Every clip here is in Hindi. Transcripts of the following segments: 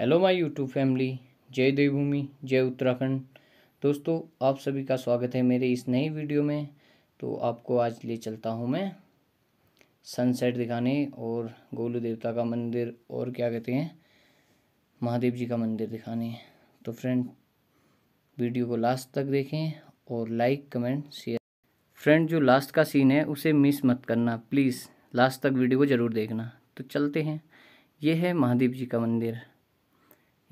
हेलो माय यूट्यूब फैमिली जय देवभूमि जय उत्तराखंड दोस्तों आप सभी का स्वागत है मेरे इस नई वीडियो में तो आपको आज ले चलता हूँ मैं सनसेट दिखाने और गोलू देवता का मंदिर और क्या कहते हैं महादेव जी का मंदिर दिखाने तो फ्रेंड वीडियो को लास्ट तक देखें और लाइक कमेंट शेयर फ्रेंड जो लास्ट का सीन है उसे मिस मत करना प्लीज़ लास्ट तक वीडियो को ज़रूर देखना तो चलते हैं ये है महादेव जी का मंदिर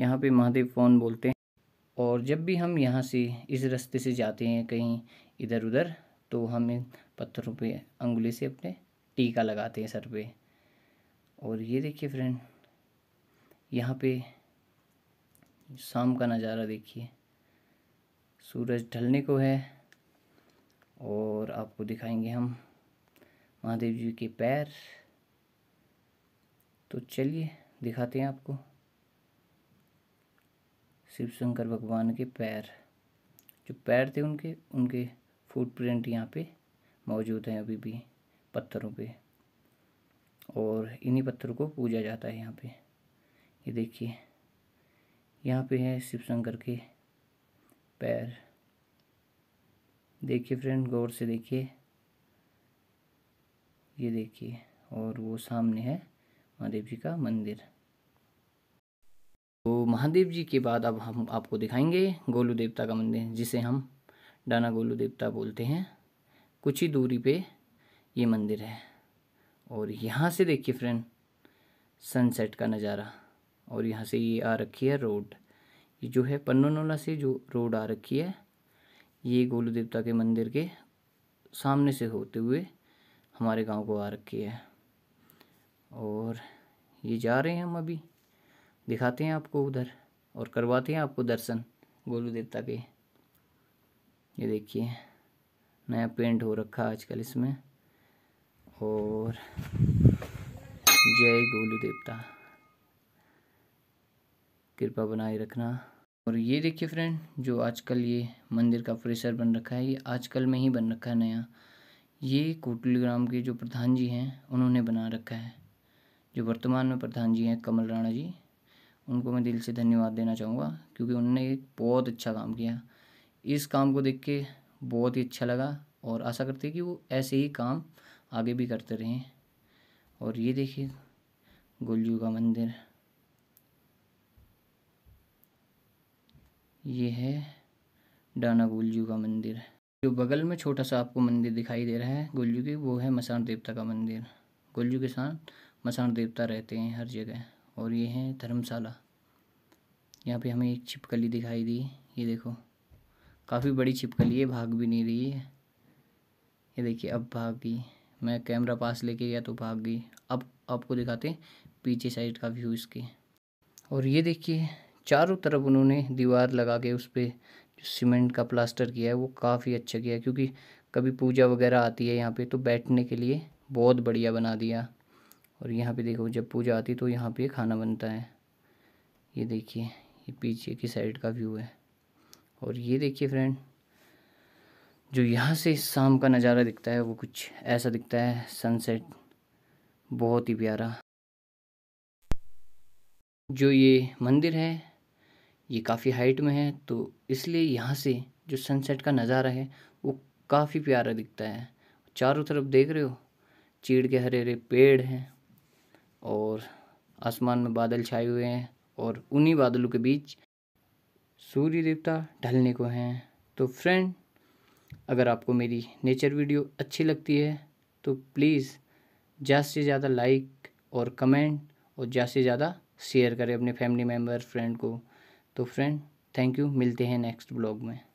यहाँ पे महादेव फोन बोलते हैं और जब भी हम यहाँ से इस रास्ते से जाते हैं कहीं इधर उधर तो हम इन पत्थरों पे अंगुली से अपने टीका लगाते हैं सर पे और ये देखिए फ्रेंड यहाँ पे शाम का नज़ारा देखिए सूरज ढलने को है और आपको दिखाएंगे हम महादेव जी के पैर तो चलिए दिखाते हैं आपको शिव शंकर भगवान के पैर जो पैर थे उनके उनके फुटप्रिंट यहाँ पे मौजूद हैं अभी भी पत्थरों पे और इन्हीं पत्थरों को पूजा जाता है यहाँ पे ये देखिए यहाँ पे है शिव शंकर के पैर देखिए फ्रेंड गौर से देखिए ये देखिए और वो सामने है महादेव जी का मंदिर तो महादेव जी के बाद अब हम आपको दिखाएंगे गोलू देवता का मंदिर जिसे हम डाना गोलू देवता बोलते हैं कुछ ही दूरी पे ये मंदिर है और यहाँ से देखिए फ्रेंड सनसेट का नज़ारा और यहाँ से ये आ रखी है रोड ये जो है पन्नोनोला से जो रोड आ रखी है ये गोलू देवता के मंदिर के सामने से होते हुए हमारे गांव को आ रखी है और ये जा रहे हैं हम अभी दिखाते हैं आपको उधर और करवाते हैं आपको दर्शन गोलू देवता के ये देखिए नया पेंट हो रखा है आजकल इसमें और जय गोलू देवता कृपा बनाए रखना और ये देखिए फ्रेंड जो आजकल ये मंदिर का परिसर बन रखा है ये आजकल में ही बन रखा है नया ये कोटली ग्राम के जो प्रधान जी हैं उन्होंने बना रखा है जो वर्तमान में प्रधान जी हैं कमल राणा जी उनको मैं दिल से धन्यवाद देना चाहूँगा क्योंकि उन्होंने एक बहुत अच्छा काम किया इस काम को देख के बहुत ही अच्छा लगा और आशा करते हैं कि वो ऐसे ही काम आगे भी करते रहें और ये देखिए गोलियों का मंदिर ये है डाना गोलियों का मंदिर जो बगल में छोटा सा आपको मंदिर दिखाई दे रहा है गोलियों के वो है मसान देवता का मंदिर गोलियों के साथ मसान देवता रहते हैं हर जगह और ये हैं धर्मशाला यहाँ पे हमें एक छिपकली दिखाई दी ये देखो काफ़ी बड़ी छिपकली है भाग भी नहीं रही है ये देखिए अब भाग गई मैं कैमरा पास लेके गया तो भाग गई अब आपको दिखाते पीछे साइड का व्यू इसके और ये देखिए चारों तरफ उन्होंने दीवार लगा के उस पर जो सीमेंट का प्लास्टर किया है वो काफ़ी अच्छा किया है क्योंकि कभी पूजा वगैरह आती है यहाँ पे तो बैठने के लिए बहुत बढ़िया बना दिया और यहाँ पे देखो जब पूजा आती तो यहाँ पे खाना बनता है ये देखिए ये पीछे की साइड का व्यू है और ये देखिए फ्रेंड जो यहाँ से शाम का नज़ारा दिखता है वो कुछ ऐसा दिखता है सनसेट बहुत ही प्यारा जो ये मंदिर है ये काफ़ी हाइट में है तो इसलिए यहाँ से जो सनसेट का नज़ारा है वो काफ़ी प्यारा दिखता है चारों तरफ देख रहे हो चीड़ के हरे हरे पेड़ हैं और आसमान में बादल छाए हुए हैं और उन्हीं बादलों के बीच सूर्य देवता ढलने को हैं तो फ्रेंड अगर आपको मेरी नेचर वीडियो अच्छी लगती है तो प्लीज़ ज़्यादा से ज़्यादा लाइक और कमेंट और ज़्यादा से ज़्यादा शेयर करें अपने फैमिली मेम्बर फ्रेंड को तो फ्रेंड थैंक यू मिलते हैं नेक्स्ट ब्लॉग में